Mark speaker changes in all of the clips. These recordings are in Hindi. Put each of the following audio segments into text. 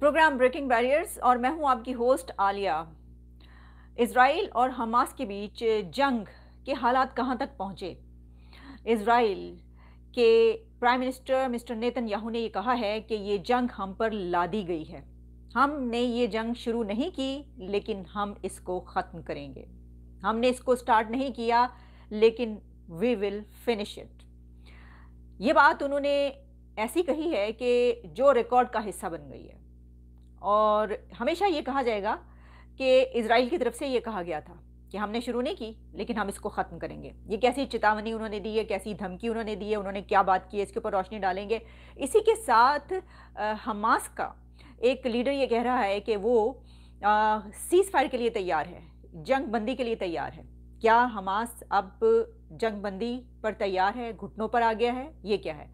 Speaker 1: प्रोग्राम ब्रेकिंग बैरियर्स और मैं हूं आपकी होस्ट आलिया इसराइल और हमास के बीच जंग के हालात कहां तक पहुंचे इसराइल के prime minister mister Netanyahu ने यह कहा है कि ये जंग हम पर लादी गई है हमने ये जंग शुरू नहीं की लेकिन हम इसको ख़त्म करेंगे हमने इसको स्टार्ट नहीं किया लेकिन वी विल फिनिश इट ये बात उन्होंने ऐसी कही है कि जो रिकॉर्ड का हिस्सा बन गई है और हमेशा ये कहा जाएगा कि इसराइल की तरफ से ये कहा गया था कि हमने शुरू नहीं की लेकिन हम इसको ख़त्म करेंगे ये कैसी चेतावनी उन्होंने दी है कैसी धमकी उन्होंने दी है उन्होंने क्या बात की है इसके ऊपर रोशनी डालेंगे इसी के साथ आ, हमास का एक लीडर ये कह रहा है कि वो सीज़ फायर के लिए तैयार है जंग बंदी के लिए तैयार है क्या हमास अब जंग बंदी पर तैयार है घुटनों पर आ गया है ये क्या है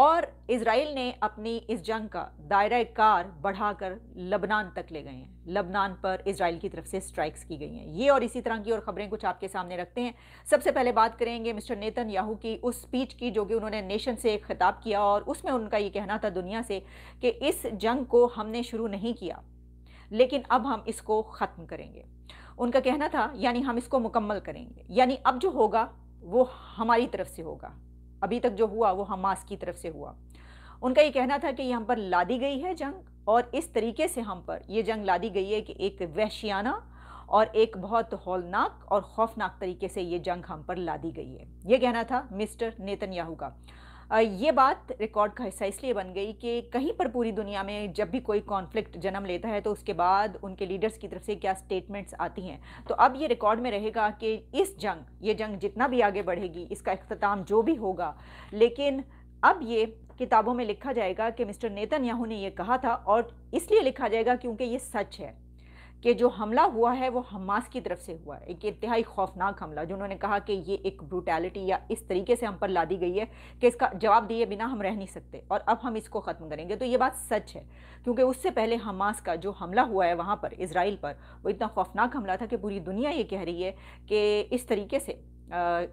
Speaker 1: और इसराइल ने अपनी इस जंग का दायरा कार बढ़ाकर लबनान तक ले गए हैं लबनान पर इसराइल की तरफ से स्ट्राइक्स की गई हैं ये और इसी तरह की और ख़बरें कुछ आपके सामने रखते हैं सबसे पहले बात करेंगे मिस्टर नेतन याहू की उस स्पीच की जो कि उन्होंने नेशन से एक खिताब किया और उसमें उनका ये कहना था दुनिया से कि इस जंग को हमने शुरू नहीं किया लेकिन अब हम इसको ख़त्म करेंगे उनका कहना था यानी हम इसको मुकम्मल करेंगे यानी अब जो होगा वो हमारी तरफ से होगा अभी तक जो हुआ वो हमास की तरफ से हुआ उनका ये कहना था कि हम पर लादी गई है जंग और इस तरीके से हम पर ये जंग लादी गई है कि एक वहशियाना और एक बहुत हौलनाक और खौफनाक तरीके से ये जंग हम पर लादी गई है ये कहना था मिस्टर नेतन्याहू का ये बात रिकॉर्ड का हिस्सा इसलिए बन गई कि कहीं पर पूरी दुनिया में जब भी कोई कॉन्फ्लिक्ट जन्म लेता है तो उसके बाद उनके लीडर्स की तरफ से क्या स्टेटमेंट्स आती हैं तो अब ये रिकॉर्ड में रहेगा कि इस जंग ये जंग जितना भी आगे बढ़ेगी इसका अख्ताम जो भी होगा लेकिन अब ये किताबों में लिखा जाएगा कि मिस्टर नेतन याहू ने यह कहा था और इसलिए लिखा जाएगा क्योंकि ये सच है कि जो हमला हुआ है वो हमास की तरफ से हुआ है एक इतहाई खौफनाक हमला जिन्होंने कहा कि ये एक ब्रूटैलिटी या इस तरीके से हम पर लादी गई है कि इसका जवाब दिए बिना हम रह नहीं सकते और अब हम इसको ख़त्म करेंगे तो ये बात सच है क्योंकि उससे पहले हमास का जो हमला हुआ है वहाँ पर इसराइल पर वो इतना खौफनाक हमला था कि पूरी दुनिया ये कह रही है कि इस तरीके से आ,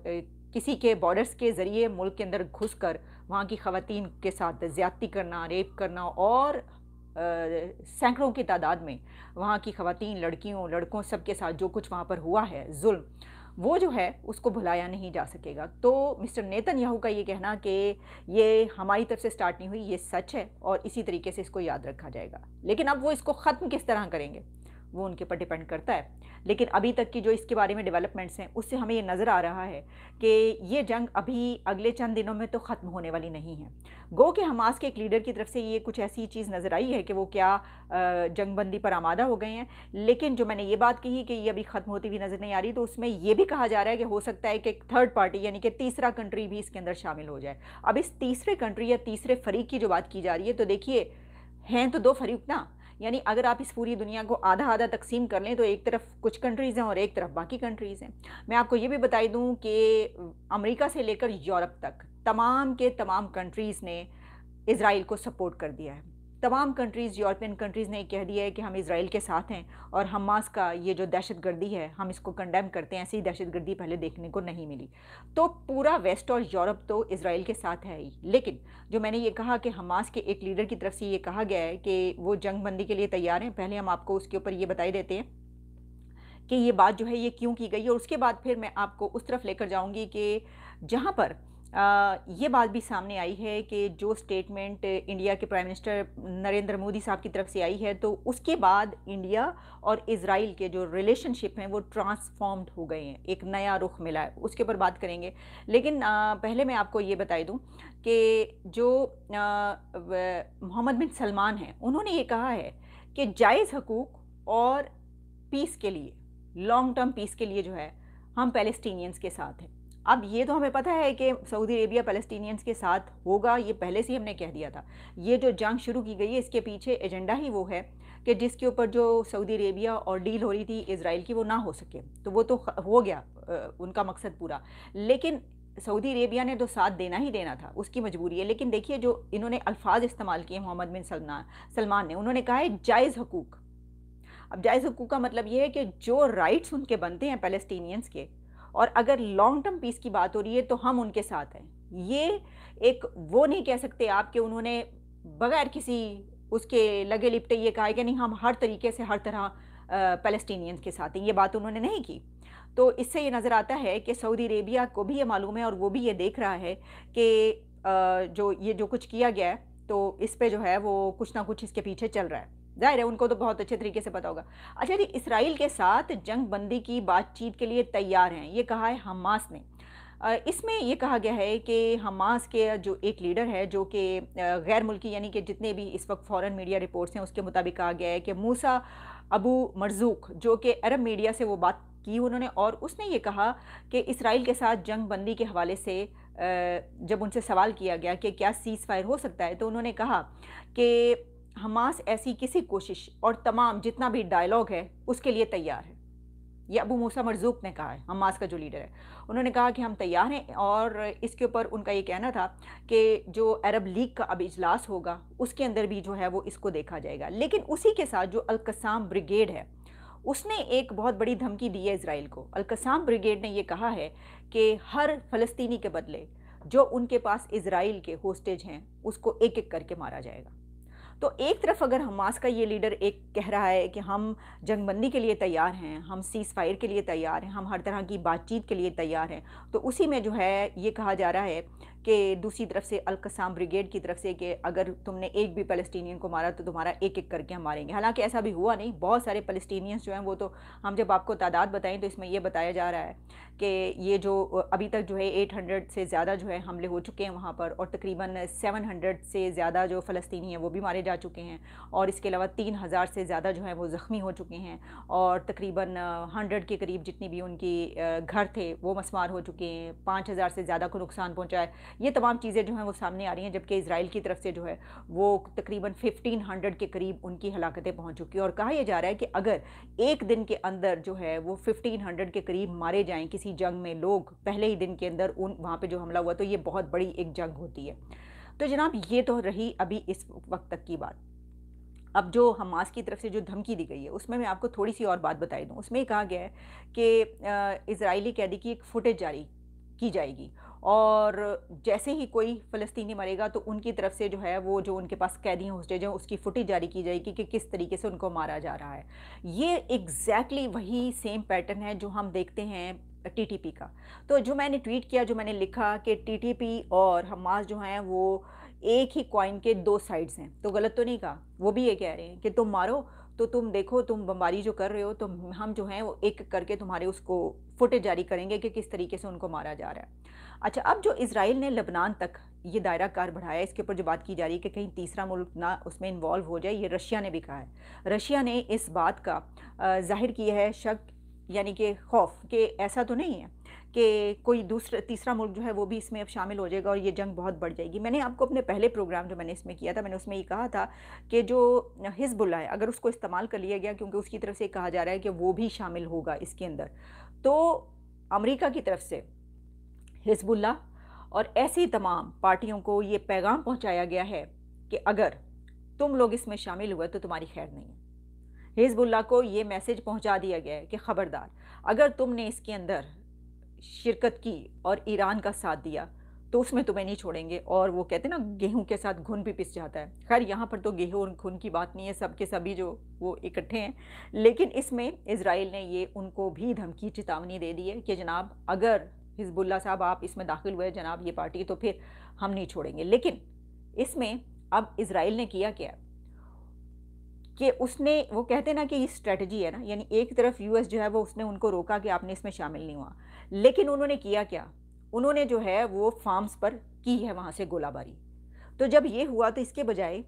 Speaker 1: किसी के बॉर्डर्स के ज़रिए मुल्क के अंदर घुस कर वहाँ की खातिन के साथ ज़्यादती करना रेप करना और सैकड़ों की तादाद में वहाँ की खातन लड़कियों लड़कों सब के साथ जो कुछ वहाँ पर हुआ है जुल्म वो जो है उसको भुलाया नहीं जा सकेगा तो मिस्टर नेतन याहू का ये कहना कि ये हमारी तरफ से स्टार्ट नहीं हुई ये सच है और इसी तरीके से इसको याद रखा जाएगा लेकिन अब वो इसको ख़त्म किस तरह करेंगे वो उनके ऊपर डिपेंड करता है लेकिन अभी तक की जो इसके बारे में डेवलपमेंट्स हैं उससे हमें ये नज़र आ रहा है कि ये जंग अभी अगले चंद दिनों में तो ख़त्म होने वाली नहीं है गो के हमास के एक लीडर की तरफ से ये कुछ ऐसी चीज़ नज़र आई है कि वो क्या जंगबंदी पर आमादा हो गए हैं लेकिन जो मैंने ये बात कही कि ये अभी ख़त्म होती हुई नज़र नहीं आ रही तो उसमें यह भी कहा जा रहा है कि हो सकता है कि एक थर्ड पार्टी यानी कि तीसरा कंट्री भी इसके अंदर शामिल हो जाए अब इस तीसरे कंट्री या तीसरे फरीक की जो बात की जा रही है तो देखिए हैं तो दो फरीक ना यानी अगर आप इस पूरी दुनिया को आधा आधा तकसीम कर लें तो एक तरफ कुछ कंट्रीज़ हैं और एक तरफ बाकी कंट्रीज़ हैं मैं आपको ये भी बताई दूँ कि अमरीका से लेकर यूरोप तक तमाम के तमाम कंट्रीज़ ने इसराइल को सपोर्ट कर दिया है तमाम कंट्रीज़ यूरोपियन कंट्रीज़ ने कह दिया है कि हम इसराइल के साथ हैं और हमास का ये जो दहशत गर्दी है हम इसको कंडेम करते हैं ऐसी दहशत गर्दी पहले देखने को नहीं मिली तो पूरा वेस्ट और यूरोप तो इसराइल के साथ है ही लेकिन जो मैंने ये कहा कि हमास के एक लीडर की तरफ से ये कहा गया है कि वो जंग बंदी के लिए तैयार हैं पहले हम आपको उसके ऊपर ये बताई देते हैं कि ये बात जो है ये क्यों की गई और उसके बाद फिर मैं आपको उस तरफ लेकर जाऊँगी कि जहाँ पर ये बात भी सामने आई है कि जो स्टेटमेंट इंडिया के प्राइम मिनिस्टर नरेंद्र मोदी साहब की तरफ से आई है तो उसके बाद इंडिया और इसराइल के जो रिलेशनशिप हैं वो ट्रांसफॉर्म्ड हो गए हैं एक नया रुख मिला है उसके ऊपर बात करेंगे लेकिन पहले मैं आपको ये बता दूं कि जो मोहम्मद बिन सलमान हैं उन्होंने ये कहा है कि जायज़ हकूक़ और पीस के लिए लॉन्ग टर्म पीस के लिए जो है हम पैलेस्टीनियंस के साथ हैं अब ये तो हमें पता है कि सऊदी अरेबिया फ़लस्तीनियंस के साथ होगा ये पहले से ही हमने कह दिया था ये जो जंग शुरू की गई है इसके पीछे एजेंडा ही वो है कि जिसके ऊपर जो सऊदी अरेबिया और डील हो रही थी इसराइल की वो ना हो सके तो वो तो हो गया उनका मकसद पूरा लेकिन सऊदी अरेबिया ने तो साथ देना ही देना था उसकी मजबूरी है लेकिन देखिए जो इन्होंने अल्फाज इस्तेमाल किए मोहम्मद बिन सलमान सलमान ने उन्होंने कहा है जायज़ हकूक़ अब जायज़ हकूक़ का मतलब ये है कि जो राइट्स उनके बनते हैं पैलेस्टीनियंस के और अगर लॉन्ग टर्म पीस की बात हो रही है तो हम उनके साथ हैं ये एक वो नहीं कह सकते आप कि उन्होंने बगैर किसी उसके लगे लिपटे ये कहा कि नहीं हम हर तरीके से हर तरह पैलेस्टीनियंस के साथ हैं ये बात उन्होंने नहीं की तो इससे ये नज़र आता है कि सऊदी अरेबिया को भी ये मालूम है और वो भी ये देख रहा है कि जो ये जो कुछ किया गया है तो इस पर जो है वो कुछ ना कुछ इसके पीछे चल रहा है जाहिर है उनको तो बहुत अच्छे तरीके से पता होगा अच्छा जी इसराइल के साथ जंग बंदी की बातचीत के लिए तैयार हैं ये कहा है हमास ने इसमें यह कहा गया है कि हमास के जो एक लीडर है जो कि गैर मुल्की यानी कि जितने भी इस वक्त फॉरेन मीडिया रिपोर्ट्स हैं उसके मुताबिक कहा गया है कि मूसा अबू मरजूक जो कि अरब मीडिया से वो बात की उन्होंने और उसने ये कहा कि इसराइल के साथ जंग बंदी के हवाले से जब उनसे सवाल किया गया कि क्या सीज़ फायर हो सकता है तो उन्होंने कहा कि हमास ऐसी किसी कोशिश और तमाम जितना भी डायलॉग है उसके लिए तैयार है ये अबू मूसा मरजूक ने कहा है हमास का जो लीडर है उन्होंने कहा कि हम तैयार हैं और इसके ऊपर उनका ये कहना था कि जो अरब लीग का अब इजलास होगा उसके अंदर भी जो है वो इसको देखा जाएगा लेकिन उसी के साथ जो अलकसाम ब्रिगेड है उसने एक बहुत बड़ी धमकी दी है इसराइल को अलकसाम ब्रिगेड ने यह कहा है कि हर फ़लस्तीनी के बदले जो उनके पास इसराइल के होस्टेज हैं उसको एक एक करके मारा जाएगा तो एक तरफ अगर हमास का ये लीडर एक कह रहा है कि हम जंगबंदी के लिए तैयार हैं हम सीज़ फायर के लिए तैयार हैं हम हर तरह की बातचीत के लिए तैयार हैं तो उसी में जो है ये कहा जा रहा है कि दूसरी तरफ से अलकसाम ब्रिगेड की तरफ से कि अगर तुमने एक भी फ़लस्तियन को मारा तो तुम्हारा एक एक करके हम मारेंगे हालांकि ऐसा भी हुआ नहीं बहुत सारे फ़लस्तियंस जो हैं वो तो हम जब आपको तादाद बताएं तो इसमें यह बताया जा रहा है कि ये जो अभी तक जो है हंड्रेड से ज़्यादा जो है हमले हो चुके हैं वहाँ पर और तकरीबन हंड्रेड से ज़्यादा जो फ़लस्तनी हैं वो भी मारे जा चुके हैं और इसके अलावा तीन हज़ार से ज़्यादा जो है वो ज़ख्मी हो चुके हैं और तकरीबन हंड्रेड के करीब जितनी भी उनकी घर थे वो मसमार हो चुके हैं पाँच हज़ार से ज़्यादा को नुकसान पहुँचा है ये तमाम चीज़ें जो हैं वो सामने आ रही हैं जबकि इसराइल की तरफ से जो है वो तकरीबन 1500 के करीब उनकी हलाकतें पहुंच चुकी हैं और कहा यह जा रहा है कि अगर एक दिन के अंदर जो है वो 1500 के करीब मारे जाएं किसी जंग में लोग पहले ही दिन के अंदर उन वहाँ पर जो हमला हुआ तो ये बहुत बड़ी एक जंग होती है तो जनाब ये तो रही अभी इस वक्त तक की बात अब जो हमास की तरफ से जो धमकी दी गई है उसमें मैं आपको थोड़ी सी और बात बताई दूँ उसमें कहा गया है कि इसराइली कैदी की एक फ़ुटेज जारी की जाएगी और जैसे ही कोई फ़लस्तीनी मरेगा तो उनकी तरफ से जो है वो जो उनके पास कैदी होस्टेज हैं उसकी फुटेज जारी की जाएगी कि किस तरीके से उनको मारा जा रहा है ये एग्जैक्टली exactly वही सेम पैटर्न है जो हम देखते हैं टीटीपी का तो जो मैंने ट्वीट किया जो मैंने लिखा कि टीटीपी और हमास जो हैं वो एक ही कॉइन के दो साइड्स हैं तो गलत तो नहीं कहा वो भी ये कह रहे हैं कि तुम मारो तो तुम देखो तुम बमबारी जो कर रहे हो तो हम जो हैं वो एक करके तुम्हारे उसको फुटेज जारी करेंगे कि किस तरीके से उनको मारा जा रहा है अच्छा अब जो इसराइल ने लबनान तक ये दायरा कार बढ़ाया इसके ऊपर जो बात की जा रही है कि कहीं तीसरा मुल्क ना उसमें इन्वॉल्व हो जाए ये रशिया ने भी कहा है रशिया ने इस बात का जाहिर किया है शक यानी कि खौफ कि ऐसा तो नहीं है कि कोई दूसरा तीसरा मुल्क जो है वो भी इसमें अब शामिल हो जाएगा और ये जंग बहुत बढ़ जाएगी मैंने आपको अपने पहले प्रोग्राम जो मैंने इसमें किया था मैंने उसमें ये कहा था कि जो हिजबुल्ला है अगर उसको इस्तेमाल कर लिया गया क्योंकि उसकी तरफ से कहा जा रहा है कि वो भी शामिल होगा इसके अंदर तो अमरीका की तरफ से हिजबुल्ला और ऐसी तमाम पार्टियों को ये पैगाम पहुँचाया गया है कि अगर तुम लोग इसमें शामिल हुए तो तुम्हारी खैर नहीं है हिजबुल्ला को ये मैसेज पहुंचा दिया गया है कि ख़बरदार अगर तुमने इसके अंदर शिरकत की और ईरान का साथ दिया तो उसमें तुम्हें नहीं छोड़ेंगे और वो कहते ना गेहूं के साथ घुन भी पिस जाता है खैर यहाँ पर तो गेहूं और घुन की बात नहीं है सब के सभी जो वो इकट्ठे हैं लेकिन इसमें इसराइल ने ये उनको भी धमकी चेतावनी दे दी है कि जनाब अगर हिजबुल्ला साहब आप इसमें दाखिल हुए जनाब ये पार्टी तो फिर हम नहीं छोड़ेंगे लेकिन इसमें अब इसराइल ने किया क्या कि उसने वो कहते ना कि ये स्ट्रेटजी है ना यानी एक तरफ यूएस जो है वो उसने उनको रोका कि आपने इसमें शामिल नहीं हुआ लेकिन उन्होंने किया क्या उन्होंने जो है वो फार्म्स पर की है वहाँ से गोलाबारी तो जब ये हुआ तो इसके बजाय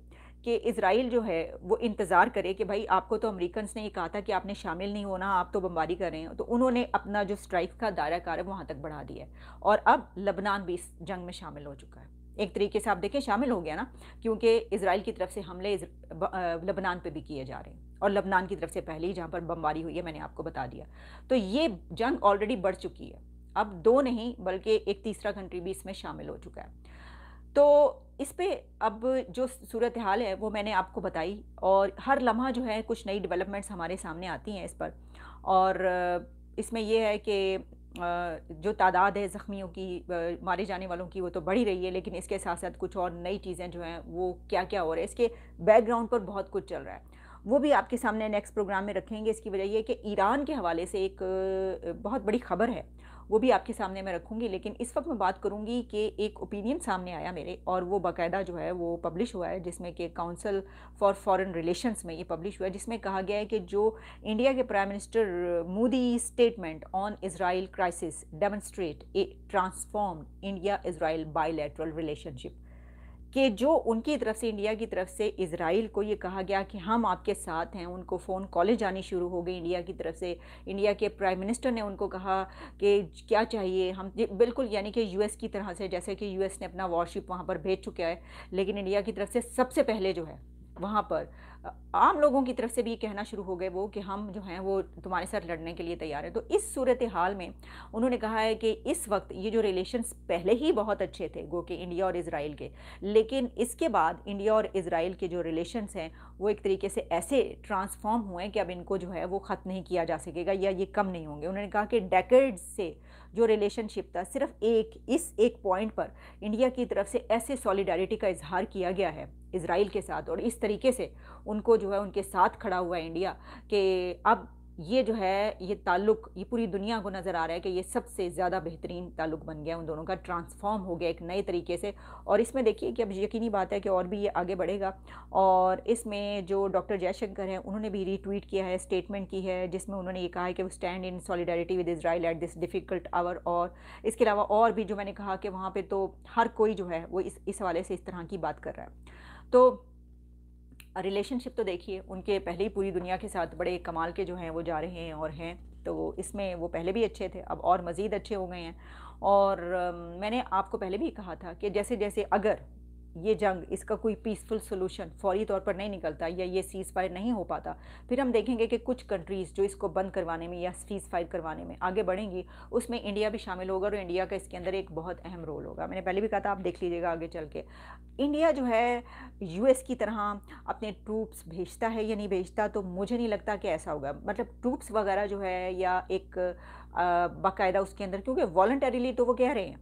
Speaker 1: कि इसराइल जो है वो इंतज़ार करे कि भाई आपको तो अमरीकन ने ये कहा था कि आपने शामिल नहीं होना आप तो बमबारी कर रहे हो तो उन्होंने अपना जो स्ट्राइक का दायरा कार है वहाँ तक बढ़ा दिया है और अब लबनान भी इस जंग में शामिल हो चुका है एक तरीके से आप देखें शामिल हो गया ना क्योंकि इसराइल की तरफ से हमले लबनान पर भी किए जा रहे हैं और लबनान की तरफ से पहले ही जहाँ पर बमबारी हुई है मैंने आपको बता दिया तो ये जंग ऑलरेडी बढ़ चुकी है अब दो नहीं बल्कि एक तीसरा कंट्री भी इसमें शामिल हो चुका है तो इस पर अब जो सूरत हाल है वो मैंने आपको बताई और हर लम्हा जो है कुछ नई डेवलपमेंट्स हमारे सामने आती हैं इस पर और इसमें यह है कि जो तादाद है ज़ख्मियों की मारे जाने वालों की वो तो बढ़ी रही है लेकिन इसके साथ साथ कुछ और नई चीज़ें जो हैं वो क्या क्या हो रहा है इसके बैकग्राउंड पर बहुत कुछ चल रहा है वो भी आपके सामने नेक्स्ट प्रोग्राम में रखेंगे इसकी वजह यह कि ईरान के हवाले से एक बहुत बड़ी खबर है वो भी आपके सामने मैं रखूँगी लेकिन इस वक्त मैं बात करूँगी कि एक ओपिनियन सामने आया मेरे और वो बाकायदा जो है वो पब्लिश हुआ है जिसमें कि काउंसिल फॉर फॉरेन रिलेशंस में ये पब्लिश हुआ है जिसमें कहा गया है कि जो इंडिया के prime minister Modi statement on Israel crisis demonstrate a transform India Israel bilateral relationship कि जो उनकी तरफ से इंडिया की तरफ से इसराइल को ये कहा गया कि हम आपके साथ हैं उनको फ़ोन कॉलेज आनी शुरू हो गई इंडिया की तरफ से इंडिया के प्राइम मिनिस्टर ने उनको कहा कि क्या चाहिए हम बिल्कुल यानी कि यूएस की तरह से जैसे कि यूएस ने अपना वॉरशिप वहाँ पर भेज चुका है लेकिन इंडिया की तरफ से सबसे पहले जो है वहाँ पर आम लोगों की तरफ से भी ये कहना शुरू हो गए वो कि हम जो हैं वो तुम्हारे साथ लड़ने के लिए तैयार हैं तो इस सूरत हाल में उन्होंने कहा है कि इस वक्त ये जो रिलेशंस पहले ही बहुत अच्छे थे गो कि इंडिया और इसराइल के लेकिन इसके बाद इंडिया और इसराइल के जो रिलेशंस हैं वो एक तरीके से ऐसे ट्रांसफॉर्म हुए कि अब इनको जो है वो ख़त्म नहीं किया जा सकेगा या ये कम नहीं होंगे उन्होंने कहा कि डेकेड से जो रिलेशनशिप था सिर्फ एक इस एक पॉइंट पर इंडिया की तरफ से ऐसे सॉलिडारिटी का इजहार किया गया है इसराइल के साथ और इस तरीके से उनको जो है उनके साथ खड़ा हुआ है इंडिया कि अब ये जो है ये ताल्लुक ये पूरी दुनिया को नज़र आ रहा है कि ये सबसे ज़्यादा बेहतरीन ताल्लुक बन गया उन दोनों का ट्रांसफॉर्म हो गया एक नए तरीके से और इसमें देखिए कि अब यकीनी बात है कि और भी ये आगे बढ़ेगा और इसमें जो डॉक्टर जयशंकर हैं उन्होंने भी रीट्वीट किया है स्टेटमेंट की है जिसमें उन्होंने ये कहा है कि वो stand in solidarity with Israel at this difficult hour और इसके अलावा और भी जो मैंने कहा कि वहाँ पर तो हर कोई जो है वो इस इस हवाले से इस तरह की बात कर रहा है तो रिलेशनशिप तो देखिए उनके पहले ही पूरी दुनिया के साथ बड़े कमाल के जो हैं वो जा रहे हैं और हैं तो इसमें वो पहले भी अच्छे थे अब और मज़ीद अच्छे हो गए हैं और मैंने आपको पहले भी कहा था कि जैसे जैसे अगर ये जंग इसका कोई पीसफुल सोल्यूशन फौरी तौर पर नहीं निकलता या ये सीज़ फायर नहीं हो पाता फिर हम देखेंगे कि कुछ कंट्रीज़ जो इसको बंद करवाने में या सीज़ फायर करवाने में आगे बढ़ेंगी उसमें इंडिया भी शामिल होगा और इंडिया का इसके अंदर एक बहुत अहम रोल होगा मैंने पहले भी कहा था आप देख लीजिएगा आगे चल के इंडिया जो है यू की तरह अपने ट्रूप्स भेजता है या नहीं भेजता तो मुझे नहीं लगता कि ऐसा होगा मतलब ट्रूप्स वगैरह जो है या एक बाकायदा उसके अंदर क्योंकि वॉल्टरीली तो वो कह रहे हैं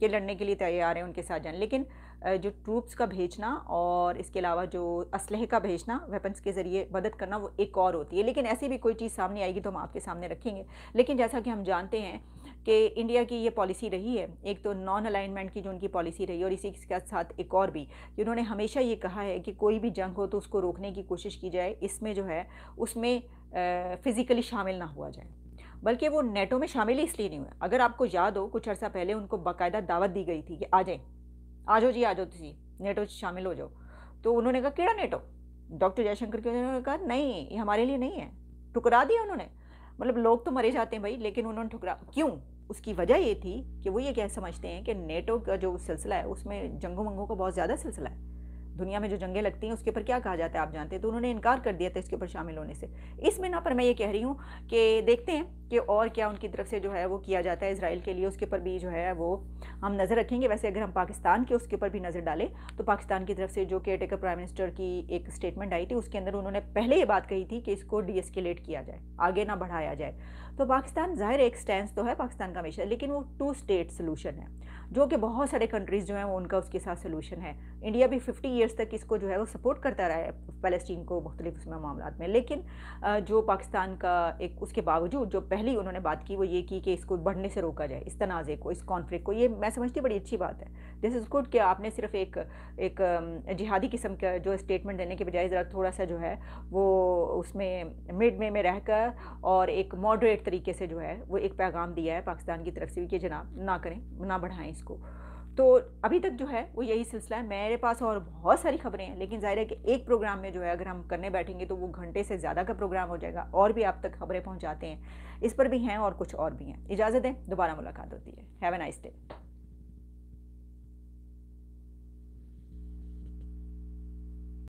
Speaker 1: कि लड़ने के लिए तैयार हैं उनके साथ जाने लेकिन जो ट्रूप्स का भेजना और इसके अलावा जो असलहे का भेजना वेपन्स के ज़रिए मदद करना वो एक और होती है लेकिन ऐसी भी कोई चीज़ सामने आएगी तो हम आपके सामने रखेंगे लेकिन जैसा कि हम जानते हैं कि इंडिया की ये पॉलिसी रही है एक तो नॉन अलाइनमेंट की जो उनकी पॉलिसी रही और इसी के साथ एक और भी जिन्होंने उन्होंने हमेशा ये कहा है कि कोई भी जंग हो तो उसको रोकने की कोशिश की जाए इसमें जो है उसमें फ़िज़िकली शामिल ना हुआ जाए बल्कि वो नेटो में शामिल ही इसलिए नहीं हुए अगर आपको याद हो कुछ अर्सा पहले उनको बाकायदा दावत दी गई थी कि आ जाएँ आ जाओ जी आ जाओ तुम नेटो शामिल हो जाओ तो उन्होंने कहा किड़ा नेटो डॉक्टर जयशंकर के उन्होंने कहा नहीं ये हमारे लिए नहीं है ठुकरा दिया उन्होंने मतलब लोग तो मरे जाते हैं भाई लेकिन उन्होंने ठुकरा क्यों उसकी वजह ये थी कि वो ये क्या समझते हैं कि नेटो का जो सिलसिला है उसमें जंगों मंगों का बहुत ज़्यादा सिलसिला है दुनिया में जो जंगें लगती हैं उसके ऊपर क्या कहा जाता है आप जानते हैं तो उन्होंने इनकार कर दिया था इसके ऊपर शामिल होने से इस बिना पर मैं ये कह रही हूँ कि देखते हैं कि और क्या उनकी तरफ से जो है वो किया जाता है इसराइल के लिए उसके ऊपर भी जो है वो हम नज़र रखेंगे वैसे अगर हम पाकिस्तान के उसके ऊपर भी नज़र डालें तो पाकिस्तान की तरफ से जो केयर टेकर प्राइम मिनिस्टर की एक स्टेटमेंट आई थी उसके अंदर उन्होंने पहले ये बात कही थी कि इसको डीएसकेलेट किया जाए आगे ना बढ़ाया जाए तो पाकिस्तान ज़ाहिर एक स्टैंड तो है पाकिस्तान का हमेशा लेकिन वो टू स्टेट सोलूशन है जो कि बहुत सारे कंट्रीज़ जो हैं वो उनका उसके साथ सोलूशन है इंडिया भी 50 ईयर्स तक इसको जो है वो सपोर्ट करता रहा है फ़लस्तीन को मुख्तलिफ उसमें मामला में लेकिन जो पाकिस्तान का एक उसके बावजूद जो पहली उन्होंने बात की वो ये की कि इसको बढ़ने से रोका जाए इस तनाज़े को इस कॉन्फ्लिक्ट को ये मैं समझती बड़ी अच्छी बात है दिस इज़ गुड कि आपने सिर्फ एक एक जिहादी किस्म का जो स्टेटमेंट देने के बजाय ज़रा थोड़ा सा जो है वो उसमें मिड में में रहकर और एक मॉडरेट तरीके से जो है वो एक पैगाम दिया है पाकिस्तान की तरफ से कि जनाब ना करें ना बढ़ाएं इसको तो अभी तक जो है वो यही सिलसिला है मेरे पास और बहुत सारी खबरें हैं लेकिन ज़ाहिर है कि एक प्रोग्राम में जो है अगर हम करने बैठेंगे तो वो घंटे से ज़्यादा का प्रोग्राम हो जाएगा और भी आप तक खबरें पहुँचाते हैं इस पर भी हैं और कुछ और भी हैं इजाज़त दें दोबारा मुलाकात होती है हैव ए नाइस डे